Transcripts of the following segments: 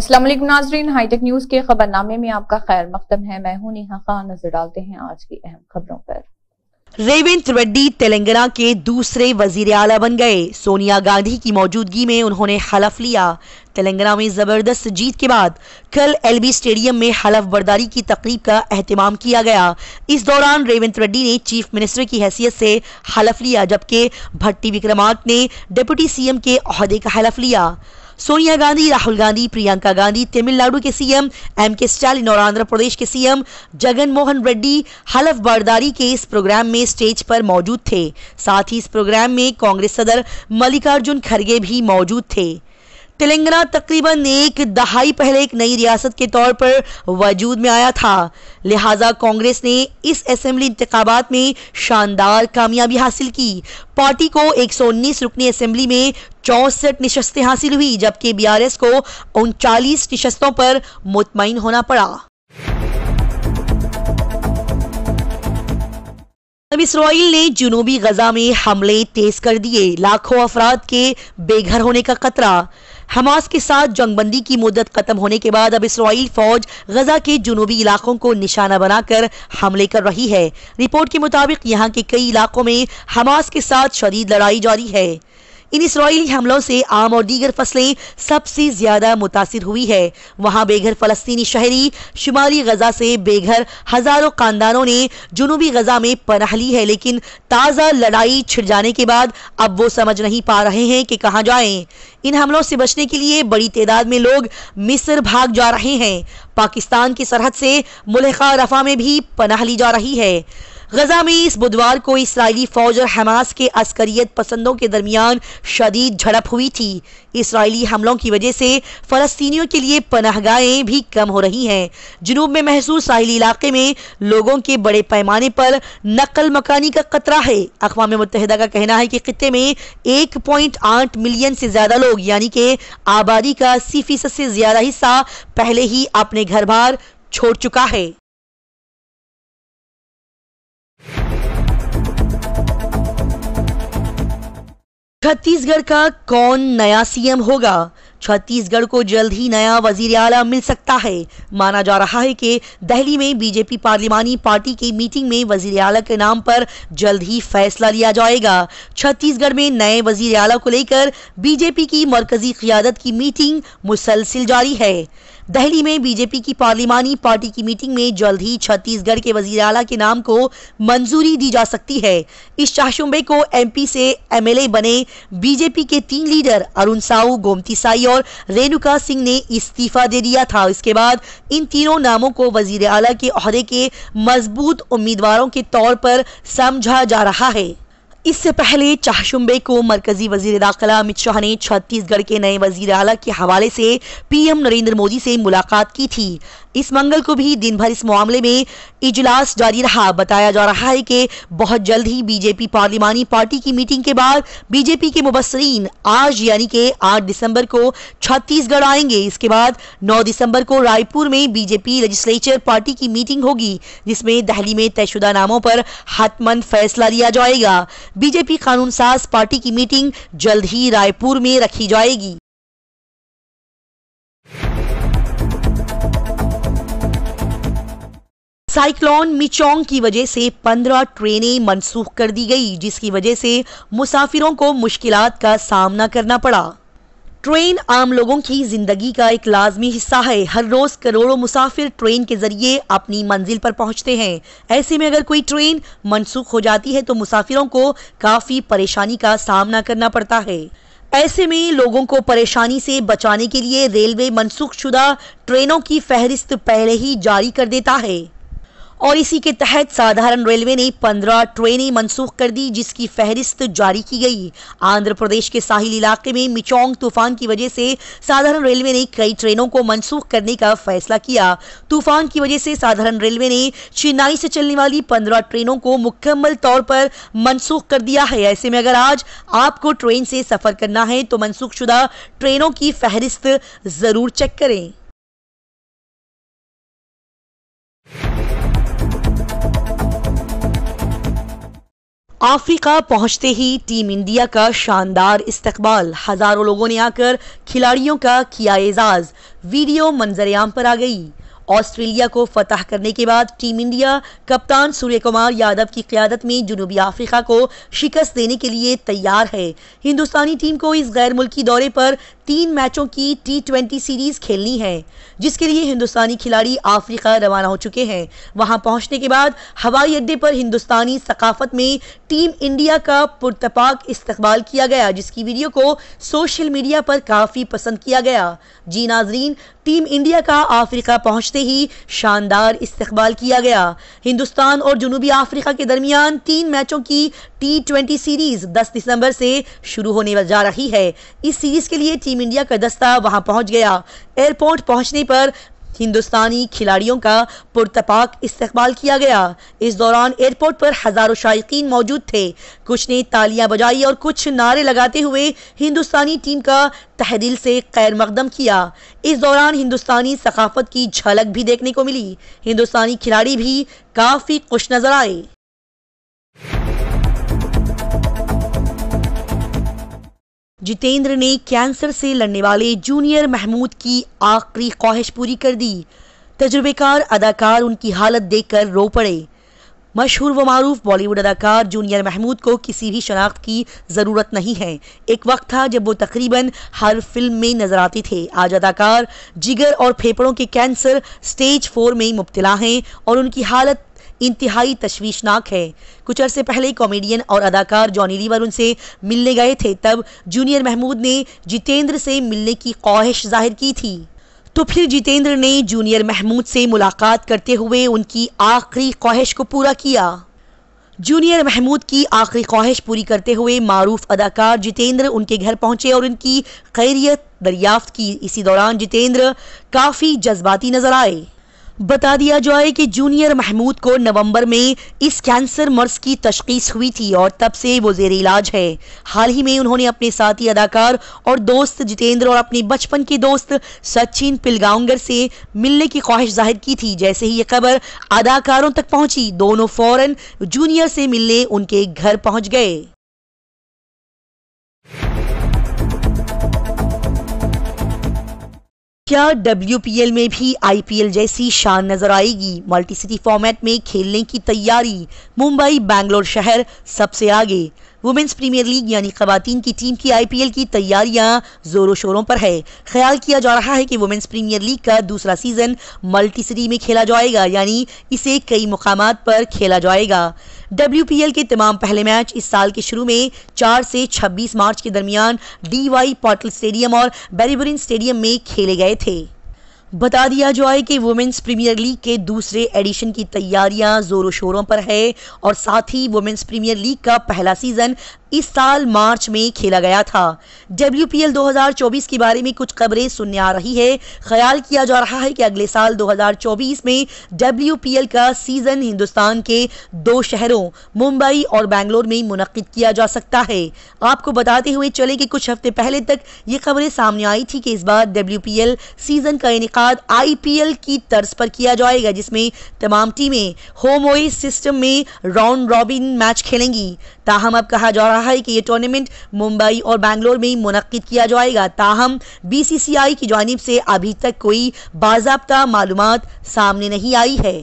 असलम नाजरीन hi tech news के खबरनामे में आपका खैर मकदम है मैं हूं नेहा खान नजर डालते हैं आज की अहम खबरों पर रेवेंत रेड्डी तेलंगाना के दूसरे वजीर आला बन गए सोनिया गांधी की मौजूदगी में उन्होंने हलफ लिया तेलंगाना में ज़बरदस्त जीत के बाद कल एलबी स्टेडियम में हलफ बर्दारी की तकरीब का अहतमाम किया गया इस दौरान रेवंत रेड्डी ने चीफ मिनिस्टर की हैसियत से हलफ लिया जबकि भट्टी विक्रमार्क ने डिप्टी सीएम के अहदे का हलफ लिया सोनिया गांधी राहुल गांधी प्रियंका गांधी तमिलनाडु के सीएम एम के स्टालिन और आंध्र प्रदेश के सीएम जगन मोहन रेड्डी हलफ बर्दारी के इस प्रोग्राम में स्टेज पर मौजूद थे साथ ही इस प्रोग्राम में कांग्रेस सदर मल्लिकार्जुन खड़गे भी मौजूद थे तेलंगाना तकरीबन एक दहाई पहले एक नई रियासत के तौर पर वजूद में आया था लिहाजा कांग्रेस ने इस असेंबली इंतबात में शानदार कामयाबी हासिल की पार्टी को 119 रुकनी असेंबली में चौसठ नशस्तें हासिल हुई जबकि बीआरएस को उनचालीस नशस्तों पर मुतमिन होना पड़ा अब इसराइल ने जुनूबी गजा में हमले तेज कर दिए लाखों अफराद के बेघर होने का खतरा हमास के साथ जंगबंदी की मुद्दत खत्म होने के बाद अब इसराइल फौज गजा के जुनूबी इलाकों को निशाना बनाकर हमले कर रही है रिपोर्ट के मुताबिक यहाँ के कई इलाकों में हमास के साथ शदीद लड़ाई जारी है इन इसराइली हमलों से आम और दीगर फसलें सबसे ज्यादा मुतासर हुई है वहाँ बेघर फलस्तीनी शहरी शुमाली गजा से बेघर हजारों खानदानों ने जुनूबी गजा में पनाह ली है लेकिन ताज़ा लड़ाई छिड़ जाने के बाद अब वो समझ नहीं पा रहे हैं कि कहाँ जाएं इन हमलों से बचने के लिए बड़ी तादाद में लोग मिस्र भाग जा रहे हैं पाकिस्तान की सरहद से मुल्का रफा में भी पनाह ली जा रही है गजा में इस बुधवार को इसराइली फौज और हमास के अस्करियत पसंदों के दरमियान शदीद झड़प हुई थी इसराइली हमलों की वजह से फलस्तीनियों के लिए पनाहगाहें भी कम हो रही हैं जुनूब में महसूस साहिली इलाके में लोगों के बड़े पैमाने पर नकल मकानी का खतरा है अकवा मुतहदा का कहना है कि खत्े में एक पॉइंट आठ मिलियन से ज्यादा लोग यानी कि आबादी का अस्सी फीसद से ज्यादा हिस्सा पहले ही अपने घर बार छोड़ चुका है छत्तीसगढ़ का कौन नया सीएम होगा छत्तीसगढ़ को जल्द ही नया वजीर आला मिल सकता है माना जा रहा है कि दिल्ली में बीजेपी पार्लिमानी पार्टी की मीटिंग में वजीर आला के नाम पर जल्द ही फैसला लिया जाएगा छत्तीसगढ़ में नए वजीर आला को लेकर बीजेपी की मरकजी क्यादत की मीटिंग मुसलसिल जारी है दहली में बीजेपी की पार्लिमानी पार्टी की मीटिंग में जल्द ही छत्तीसगढ़ के वजीर अला के नाम को मंजूरी दी जा सकती है इस शाहशुम्बे को एमपी से एमएलए बने बीजेपी के तीन लीडर अरुण साहू गोमती साई और रेणुका सिंह ने इस्तीफा दे दिया था इसके बाद इन तीनों नामों को वजीर अला के अहदे के मजबूत उम्मीदवारों के तौर पर समझा जा रहा है इससे पहले चाहशुम्बे को मरकजी वजीर दाखिला अमित शाह ने छत्तीसगढ़ के नए वजीर अला के हवाले से पीएम नरेंद्र मोदी से मुलाकात की थी इस मंगल को भी दिन भर इस मामले में इजलास जारी रहा बताया जा रहा है कि बहुत जल्द ही बीजेपी पार्लिमानी पार्टी की मीटिंग के बाद बीजेपी के मुबसरीन आज यानी के 8 दिसंबर को छत्तीसगढ़ आएंगे इसके बाद 9 दिसंबर को रायपुर में बीजेपी लेजिस्लेचर पार्टी की मीटिंग होगी जिसमें दहली में तयशुदा नामों पर हतमंद फैसला लिया जाएगा बीजेपी कानून साज पार्टी की मीटिंग जल्द ही रायपुर में रखी जाएगी साइक्लोन मिचोंग की वजह से 15 ट्रेनें मनसूख कर दी गई जिसकी वजह से मुसाफिरों को मुश्किल का सामना करना पड़ा ट्रेन आम लोगों की जिंदगी का एक लाजमी हिस्सा है हर रोज करोड़ों मुसाफिर ट्रेन के जरिए अपनी मंजिल पर पहुंचते हैं ऐसे में अगर कोई ट्रेन मनसूख हो जाती है तो मुसाफिरों को काफी परेशानी का सामना करना पड़ता है ऐसे में लोगों को परेशानी से बचाने के लिए रेलवे मनसूख शुदा ट्रेनों की फहरिस्त पहले ही जारी कर देता है और इसी के तहत साधारण रेलवे ने 15 ट्रेनें मंसूख कर दी जिसकी फहरिस्त जारी की गई आंध्र प्रदेश के साहिल इलाके में मिचोंग तूफान की वजह से साधारण रेलवे ने कई ट्रेनों को मंसूख करने का फैसला किया तूफान की वजह से साधारण रेलवे ने चेन्नई से चलने वाली 15 ट्रेनों को मुकम्मल तौर पर मनसूख कर दिया है ऐसे में अगर आज आपको ट्रेन से सफर करना है तो मनसूख ट्रेनों की फहरिस्त जरूर चेक करें अफ्रीका पहुंचते ही टीम इंडिया का शानदार इस्तकबाल हजारों लोगों ने आकर खिलाड़ियों का किया एजाज वीडियो मंजरेआम पर आ गई ऑस्ट्रेलिया को फतह करने के बाद टीम इंडिया कप्तान सूर्य कुमार यादव की क्यादत में जनूबी अफ्रीका को शिकस्त देने के लिए तैयार है हिंदुस्तानी टीम को इस गैर मुल्की दौरे पर तीन मैचों की टी ट्वेंटी सीरीज खेलनी है जिसके लिए हिंदुस्तानी खिलाड़ी अफ्रीका रवाना हो चुके हैं वहां पहुंचने के बाद हवाई अड्डे पर हिंदुस्तानी सकाफत में टीम इंडिया का पुरतपाक इस्तकबाल किया गया जिसकी वीडियो को सोशल मीडिया पर काफ़ी पसंद किया गया जी नाजरीन टीम इंडिया का अफ्रीका पहुंचते ही शानदार इस्तकबाल किया गया हिंदुस्तान और जनूबी अफ्रीका के दरमियान तीन मैचों की टी ट्वेंटी सीरीज 10 दिसंबर से शुरू होने जा रही है इस सीरीज के लिए टीम इंडिया का दस्ता वहां पहुंच गया एयरपोर्ट पहुंचने पर हिंदुस्तानी खिलाड़ियों का पुरतपाक इस्तेमाल किया गया इस दौरान एयरपोर्ट पर हज़ारों शायकीन मौजूद थे कुछ ने तालियां बजाई और कुछ नारे लगाते हुए हिंदुस्तानी टीम का तहदिल से खैर मकदम किया इस दौरान हिंदुस्तानी सकाफत की झलक भी देखने को मिली हिंदुस्तानी खिलाड़ी भी काफ़ी खुश नजर आए जितेंद्र ने कैंसर से लड़ने वाले जूनियर महमूद की आखिरी ख्वाहिश पूरी कर दी तजुर्बेकार अदाकार उनकी हालत देखकर रो पड़े मशहूर व मरूफ बॉलीवुड अदाकार जूनियर महमूद को किसी भी शनाख्त की ज़रूरत नहीं है एक वक्त था जब वो तकरीबन हर फिल्म में नज़र आते थे आज अदाकार जिगर और फेफड़ों के कैंसर स्टेज फोर में मुबतला हैं और उनकी हालत इंतहाई तशवीशनाक है कुछ अरसे पहले कॉमेडियन और अदाकार जॉनी लीवर उनसे मिलने गए थे तब जूनियर महमूद ने जितेंद्र से मिलने की ख्वाहिश जाहिर की थी तो फिर जितेंद्र ने जूनियर महमूद से मुलाकात करते हुए उनकी आखिरी ख्वाहिश को पूरा किया जूनियर महमूद की आखिरी ख्वाहिश पूरी करते हुए मारूफ अदाकार जितेंद्र उनके घर पहुंचे और उनकी खैरियत दरियाफ्त की इसी दौरान जितेंद्र काफ़ी जज्बाती नजर आए बता दिया जाए कि जूनियर महमूद को नवंबर में इस कैंसर मर्ज की तशखीस हुई थी और तब से वो जेर इलाज है हाल ही में उन्होंने अपने साथी अदाकार और दोस्त जितेंद्र और अपने बचपन के दोस्त सचिन पिलगांवकर से मिलने की ख्वाहिश जाहिर की थी जैसे ही ये खबर अदाकारों तक पहुंची दोनों फौरन जूनियर से मिलने उनके घर पहुंच गए क्या डब्ल्यूपीएल में भी आईपीएल जैसी शान नजर आएगी मल्टी सिटी फॉर्मेट में खेलने की तैयारी मुंबई बैंगलोर शहर सबसे आगे वुमेन्स प्रीमियर लीग यानी खवतान की टीम की आईपीएल की तैयारियां जोरों शोरों पर है ख्याल किया जा रहा है कि वुमेंस प्रीमियर लीग का दूसरा सीजन मल्टी सिटी में खेला जाएगा यानी इसे कई मकाम पर खेला जाएगा डब्ल्यू के तमाम पहले मैच इस साल के शुरू में 4 से 26 मार्च के दरमियान डीवाई पॉटल स्टेडियम और बेरीबरिन स्टेडियम में खेले गए थे बता दिया जाए कि वुमेंस प्रीमियर लीग के दूसरे एडिशन की तैयारियां जोरों शोरों पर है और साथ ही वुमेंस प्रीमियर लीग का पहला सीजन इस साल मार्च में खेला गया था डब्ल्यू 2024 के बारे में कुछ खबरें सुनने आ रही है ख्याल किया जा रहा है कि अगले साल 2024 में डब्ल्यू का सीजन हिंदुस्तान के दो शहरों मुंबई और बैंगलोर में मुनद किया जा सकता है आपको बताते हुए चले कि कुछ हफ्ते पहले तक ये खबरें सामने आई थी कि इस बार डब्ल्यू सीजन का इनका आई की तर्ज पर किया जाएगा जिसमें तमाम टीमें होमोए सिस्टम में राउंड रॉबिन मैच खेलेंगी ताहम अब कहा जा रहा है कि ये टूर्नामेंट मुंबई और बैंगलोर में मुनद किया जाएगा ताहम बी की जानब से अभी तक कोई बाबा मालूम सामने नहीं आई है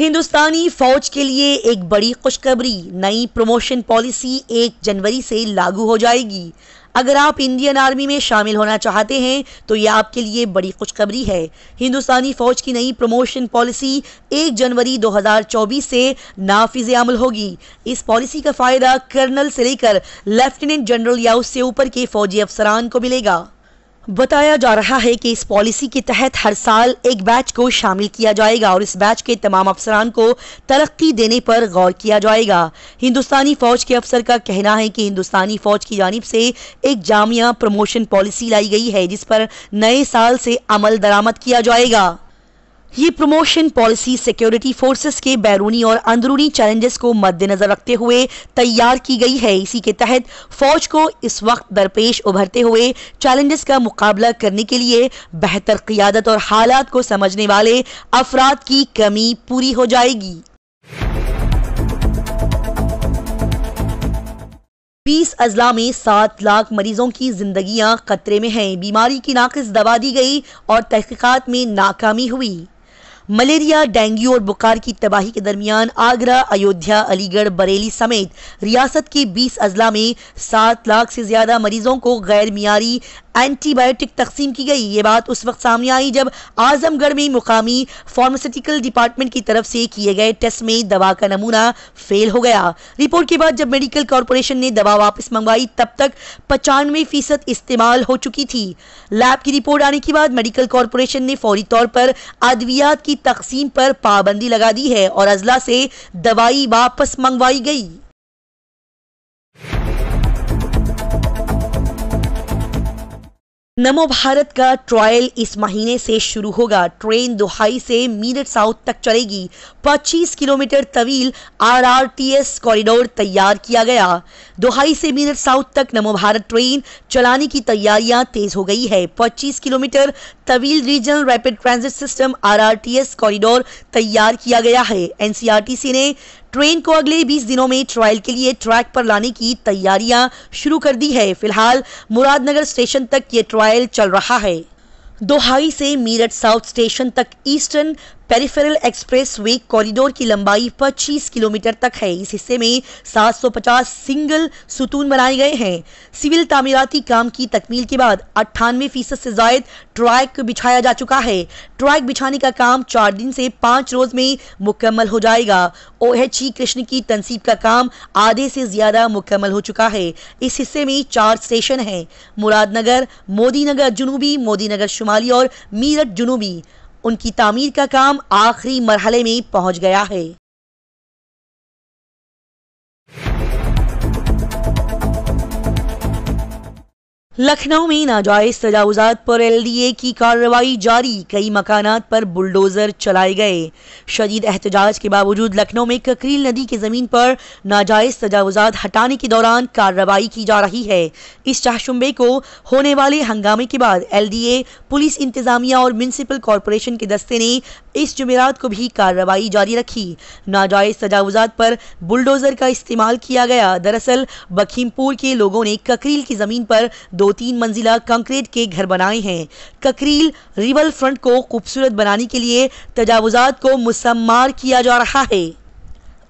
हिंदुस्तानी फौज के लिए एक बड़ी खुशखबरी नई प्रमोशन पॉलिसी 1 जनवरी से लागू हो जाएगी अगर आप इंडियन आर्मी में शामिल होना चाहते हैं तो यह आपके लिए बड़ी खुशखबरी है हिंदुस्तानी फौज की नई प्रमोशन पॉलिसी 1 जनवरी 2024 से नाफिज अमल होगी इस पॉलिसी का फायदा कर्नल से लेकर लेफ्टिनेंट जनरल या उससे ऊपर के फौजी अफसरान को मिलेगा बताया जा रहा है कि इस पॉलिसी के तहत हर साल एक बैच को शामिल किया जाएगा और इस बैच के तमाम अफसरान को तरक्की देने पर गौर किया जाएगा हिंदुस्तानी फौज के अफसर का कहना है कि हिंदुस्तानी फौज की जानब से एक जामिया प्रमोशन पॉलिसी लाई गई है जिस पर नए साल से अमल दरामद किया जाएगा ये प्रमोशन पॉलिसी सिक्योरिटी फोर्सेस के बैरूनी और अंदरूनी चैलेंजेस को मद्देनजर रखते हुए तैयार की गई है इसी के तहत फौज को इस वक्त दरपेश उभरते हुए चैलेंजेस का मुकाबला करने के लिए बेहतर क्यादत और हालात को समझने वाले अफराद की कमी पूरी हो जाएगी 20 अजला में सात लाख मरीजों की जिंदगियां खतरे में हैं बीमारी की नाकस दबा दी गई और तहकीकात में नाकामी हुई मलेरिया डेंगू और बुखार की तबाही के दरमियान आगरा अयोध्या अलीगढ़ बरेली समेत रियासत के 20 अजला में सात लाख से ज्यादा मरीजों को गैर मीरी एंटीबायोटिक तकसीम की गई ये बात उस वक्त सामने आई जब आजमगढ़ में मुकामी फार्मास्यूटिकल डिपार्टमेंट की तरफ से किए गए टेस्ट में दवा का नमूना फेल हो गया रिपोर्ट के बाद जब मेडिकल कॉरपोरेशन ने दवा वापस मंगवाई तब तक पचानवे फीसद इस्तेमाल हो चुकी थी लैब की रिपोर्ट आने के बाद मेडिकल कॉरपोरेशन ने फौरी तौर पर अद्वियात की तकसीम पर पाबंदी लगा दी है और अजला से दवाई वापस मंगवाई गई नमो भारत का ट्रायल इस महीने से शुरू होगा ट्रेन दुहाई से मीरठ साउथ तक चलेगी 25 किलोमीटर तवील आरआरटीएस कॉरिडोर तैयार किया गया दुहाई से मीरठ साउथ तक नमो भारत ट्रेन चलाने की तैयारियां तेज हो गई है 25 किलोमीटर तवील regional rapid transit system RRTS corridor तैयार किया गया है एनसीआरटीसी ने ट्रेन को अगले 20 दिनों में ट्रायल के लिए ट्रैक पर लाने की तैयारियां शुरू कर दी है फिलहाल मुरादनगर स्टेशन तक ये ट्रायल चल रहा है दोहाई से मीरठ साउथ स्टेशन तक eastern peripheral expressway corridor की लंबाई 25 किलोमीटर तक है इस हिस्से में 750 सिंगल सुतून बनाए गए हैं सिविल तामीराती काम की तकमील के बाद अट्ठानवे फीसद से जायद ट्रैक बिछाया जा चुका है ट्रैक बिछाने का काम चार दिन से पांच रोज में मुकम्मल हो जाएगा ओ एच ई कृष्ण की तनसीब का काम आधे से ज्यादा मुकम्मल हो चुका है इस हिस्से में चार स्टेशन हैं मुरादनगर मोदीनगर जुनूबी मोदीनगर शुमाली और मीरठ जुनूबी उनकी तामीर का काम आखिरी मरहले में पहुंच गया है लखनऊ में नाजायज तजावजात पर एलडीए की कार्रवाई जारी कई मकानात पर बुलडोजर चलाए गए शदीद एहतजाज के बावजूद लखनऊ में ककरील नदी की ज़मीन पर नाजायज तजावजात हटाने के दौरान कार्रवाई की जा रही है इस चाहशुम्बे को होने वाले हंगामे के बाद एलडीए पुलिस इंतजामिया और म्यूनसिपल कॉरपोरेशन के दस्ते ने इस जुमेरात को भी कार्रवाई जारी रखी नाजायज तजावजात पर बुलडोजर का इस्तेमाल किया गया दरअसल बखीमपुर के लोगों ने ककरील की जमीन पर दो तीन मंजिला कंक्रीट के घर बनाए हैं ककरील रिवर फ्रंट को खूबसूरत बनाने के लिए तजावजात को मुसम्मार किया जा रहा है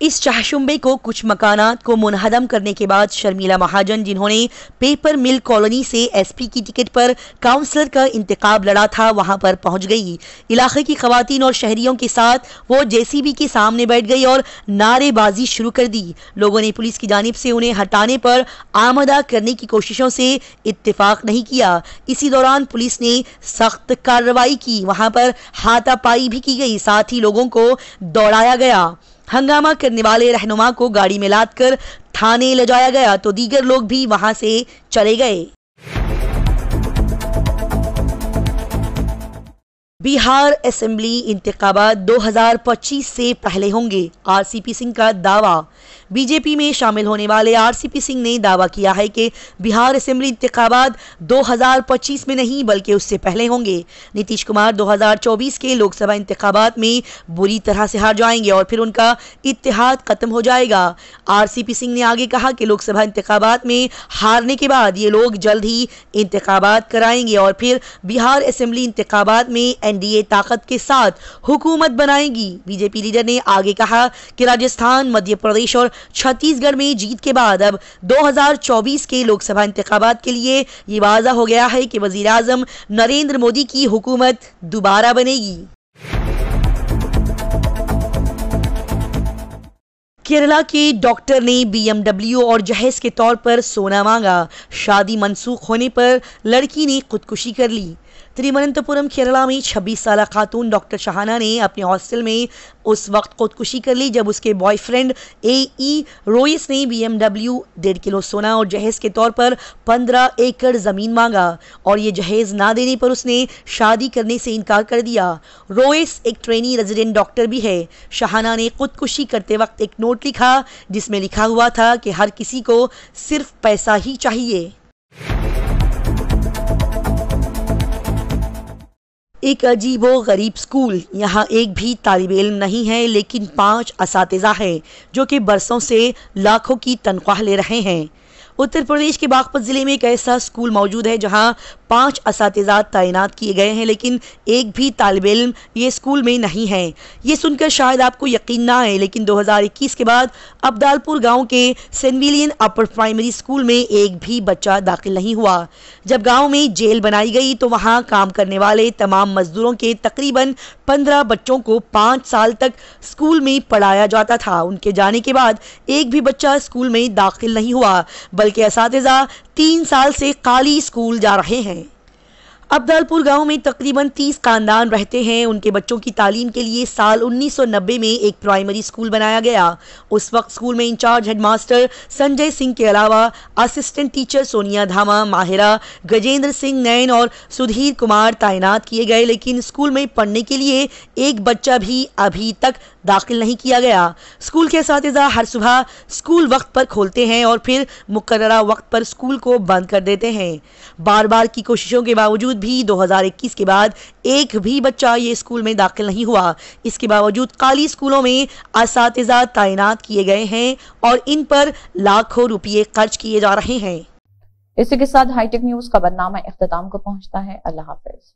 इस चाहशुम्बे को कुछ मकानात को मुनहदम करने के बाद शर्मिला महाजन जिन्होंने पेपर मिल कॉलोनी से एसपी की टिकट पर काउंसलर का इंतकाब लड़ा था वहां पर पहुंच गई इलाके की खातन और शहरियों के साथ वो जेसीबी के सामने बैठ गई और नारेबाजी शुरू कर दी लोगों ने पुलिस की जानब से उन्हें हटाने पर आमदा करने की कोशिशों से इतफाक नहीं किया इसी दौरान पुलिस ने सख्त कार्रवाई की वहां पर हाथापाई भी की गई साथ ही लोगों को दौड़ाया गया हंगामा करने वाले रहनुमा को गाड़ी में लाद कर थाने ले जाया गया तो दीगर लोग भी वहां से चले गए बिहार असेंबली इंतबात 2025 से पहले होंगे आरसीपी सिंह का दावा बीजेपी में शामिल होने वाले आरसीपी सिंह ने दावा किया है कि बिहार असम्बली इंतबात 2025 में नहीं बल्कि उससे पहले होंगे नीतीश कुमार 2024 के लोकसभा इंतबात में बुरी तरह से हार जाएंगे और फिर उनका इतिहाद खत्म हो जाएगा आरसीपी सिंह ने आगे कहा कि लोकसभा इंतबात में हारने के बाद ये लोग जल्द ही इंतबात कराएंगे और फिर बिहार असम्बली इंतबात में एन एनडीए ताकत के साथ हुकूमत बनाएगी बीजेपी लीडर ने आगे कहा कि राजस्थान मध्य प्रदेश और छत्तीसगढ़ में जीत के बाद अब 2024 के लोकसभा इंतबात के लिए ये वाजा हो गया है कि वजीर नरेंद्र मोदी की हुकूमत दोबारा बनेगी केरला के डॉक्टर ने बीएमडब्ल्यू और जहेज के तौर पर सोना मांगा शादी मनसूख होने पर लड़की ने खुदकुशी कर ली तिरुवनंतपुरम केरला में 26 साल खातून डॉक्टर शाहाना ने अपने हॉस्टल में उस वक्त खुदकुशी कर ली जब उसके बॉयफ्रेंड ए ई रोइस ने बी एमडब्ल्यू डेढ़ किलो सोना और जहेज के तौर पर पंद्रह एकड़ ज़मीन मांगा और ये जहेज ना देने पर उसने शादी करने से इनकार कर दिया रोइस एक ट्रेनी रेजिडेंट डॉक्टर भी है शाहाना ने खुदकुशी करते वक्त एक नोट लिखा जिसमें लिखा हुआ था कि हर किसी को सिर्फ पैसा ही चाहिए एक अजीब व गरीब स्कूल यहाँ एक भी तालब इलम नहीं है लेकिन पाँच इस हैं जो कि बरसों से लाखों की तनख्वाह ले रहे हैं उत्तर प्रदेश के बागपत ज़िले में एक ऐसा स्कूल मौजूद है जहां पांच इस तैनात किए गए हैं लेकिन एक भी तालब इम ये स्कूल में नहीं है ये सुनकर शायद आपको यकीन ना आए लेकिन 2021 के बाद अब्दालपुर गांव के सेंविलियन अपर प्राइमरी स्कूल में एक भी बच्चा दाखिल नहीं हुआ जब गांव में जेल बनाई गई तो वहां काम करने वाले तमाम मजदूरों के तकरीबन पंद्रह बच्चों को पाँच साल तक स्कूल में पढ़ाया जाता था उनके जाने के बाद एक भी बच्चा स्कूल में दाखिल नहीं हुआ के इस तीन साल से काली स्कूल जा रहे हैं अब्दालपुर गांव में तकरीबन 30 खानदान रहते हैं उनके बच्चों की तालीम के लिए साल 1990 में एक प्राइमरी स्कूल बनाया गया उस वक्त स्कूल में इंचार्ज हेडमास्टर संजय सिंह के अलावा असिस्टेंट टीचर सोनिया धामा माहिरा गजेंद्र सिंह नैन और सुधीर कुमार तैनात किए गए लेकिन स्कूल में पढ़ने के लिए एक बच्चा भी अभी तक दाखिल नहीं किया गया स्कूल के साथ हर सुबह स्कूल वक्त पर खोलते हैं और फिर मुकर्रा वक्त पर स्कूल को बंद कर देते हैं बार बार की कोशिशों के बावजूद भी 2021 के बाद एक भी बच्चा ये स्कूल में दाखिल नहीं हुआ इसके बावजूद काली स्कूलों में इस तैनात किए गए हैं और इन पर लाखों रुपये खर्च किए जा रहे हैं इसी के साथ हाईटेक न्यूज बदनामा अख्ताम को पहुंचता है अल्लाह हाफिज